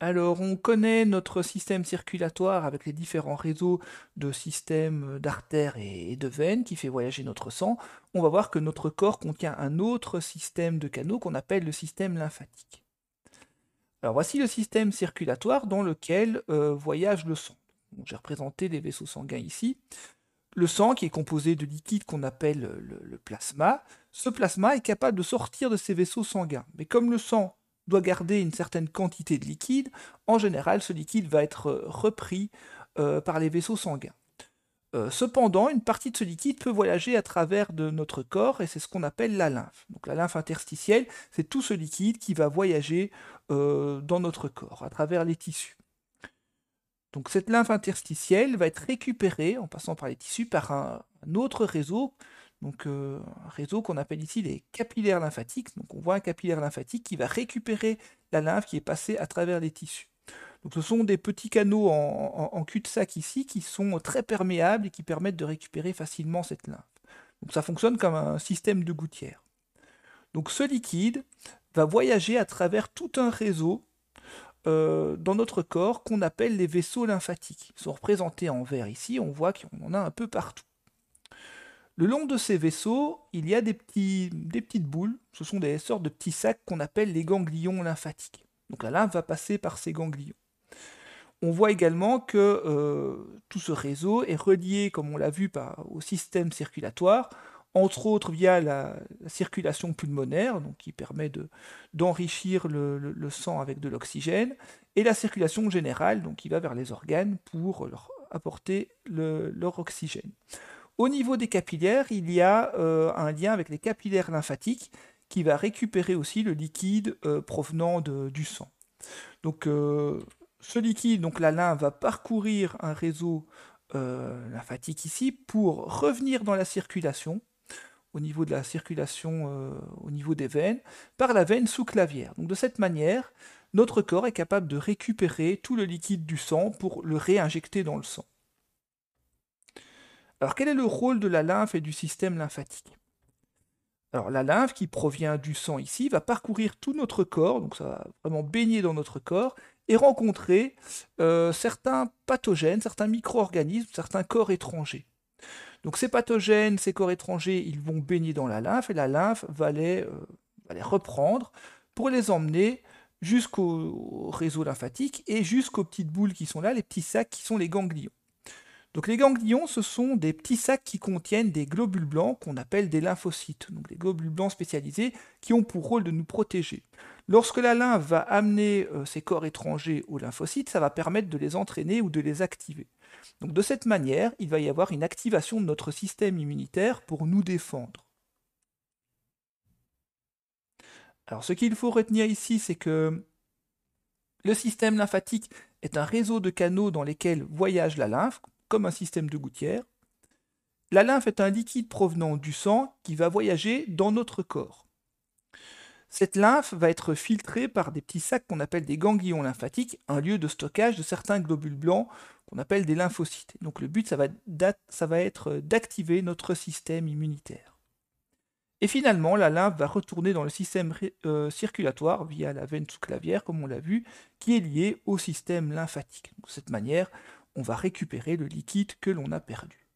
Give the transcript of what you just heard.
Alors, on connaît notre système circulatoire avec les différents réseaux de systèmes euh, d'artères et de veines qui fait voyager notre sang. On va voir que notre corps contient un autre système de canaux qu'on appelle le système lymphatique. Alors, voici le système circulatoire dans lequel euh, voyage le sang. J'ai représenté les vaisseaux sanguins ici. Le sang qui est composé de liquide qu'on appelle euh, le plasma. Ce plasma est capable de sortir de ces vaisseaux sanguins. Mais comme le sang doit garder une certaine quantité de liquide. En général, ce liquide va être euh, repris euh, par les vaisseaux sanguins. Euh, cependant, une partie de ce liquide peut voyager à travers de notre corps et c'est ce qu'on appelle la lymphe. Donc la lymphe interstitielle, c'est tout ce liquide qui va voyager dans notre corps, à travers les tissus. Donc cette lymphe interstitielle va être récupérée en passant par les tissus par un autre réseau donc euh, un réseau qu'on appelle ici les capillaires lymphatiques. Donc on voit un capillaire lymphatique qui va récupérer la lymphe qui est passée à travers les tissus. Donc ce sont des petits canaux en, cul-de-sac ici qui sont très perméables et qui permettent de récupérer facilement cette lymphe. Donc ça fonctionne comme un système de gouttière. Donc ce liquide va voyager à travers tout un réseau euh, dans notre corps qu'on appelle les vaisseaux lymphatiques. Ils sont représentés en vert ici, on voit qu'on en a un peu partout. Le long de ces vaisseaux, il y a des, petits, des petites boules, ce sont des sortes de petits sacs qu'on appelle les ganglions lymphatiques. Donc la lymphe va passer par ces ganglions. On voit également que euh, tout ce réseau est relié, comme on l'a vu, au système circulatoire, entre autres via la, circulation pulmonaire, donc qui permet de, d'enrichir le, sang avec de l'oxygène, et la circulation générale, donc qui va vers les organes pour leur apporter leur oxygène. Au niveau des capillaires, il y a euh, un lien avec les capillaires lymphatiques qui va récupérer aussi le liquide euh, provenant du sang. Donc euh, ce liquide, donc la lymphe, va parcourir un réseau lymphatique ici pour revenir dans la circulation, au niveau de la circulation, au niveau des veines, par la veine sous-clavière. Donc de cette manière, notre corps est capable de récupérer tout le liquide du sang pour le réinjecter dans le sang. Alors quel est le rôle de la lymphe et du système lymphatique alors la lymphe qui provient du sang ici va parcourir tout notre corps, donc ça va vraiment baigner dans notre corps et rencontrer euh, certains pathogènes, certains micro-organismes, certains corps étrangers. Donc ces pathogènes, ces corps étrangers, ils vont baigner dans la lymphe et la lymphe va les euh, reprendre pour les emmener jusqu'au réseau lymphatique et jusqu'aux petites boules qui sont là, les petits sacs qui sont les ganglions les ganglions, ce sont des petits sacs qui contiennent des globules blancs qu'on appelle des lymphocytes, donc des globules blancs spécialisés qui ont pour rôle de nous protéger. Lorsque la lymphe va amener ces euh, corps étrangers aux lymphocytes, ça va permettre de les entraîner ou de les activer. Donc de cette manière, il va y avoir une activation de notre système immunitaire pour nous défendre. ce qu'il faut retenir ici, c'est que le système lymphatique est un réseau de canaux dans lesquels voyage la lymphe, comme un système de gouttière. La lymphe est un liquide provenant du sang qui va voyager dans notre corps. Cette lymphe va être filtrée par des petits sacs qu'on appelle des ganglions lymphatiques, un lieu de stockage de certains globules blancs qu'on appelle des lymphocytes. Donc le but, ça va, être d'activer notre système immunitaire. Et finalement, la lymphe va retourner dans le système euh, circulatoire via la veine sous-clavière, comme on l'a vu, qui est liée au système lymphatique. de cette manière, on va récupérer le liquide que l'on a perdu.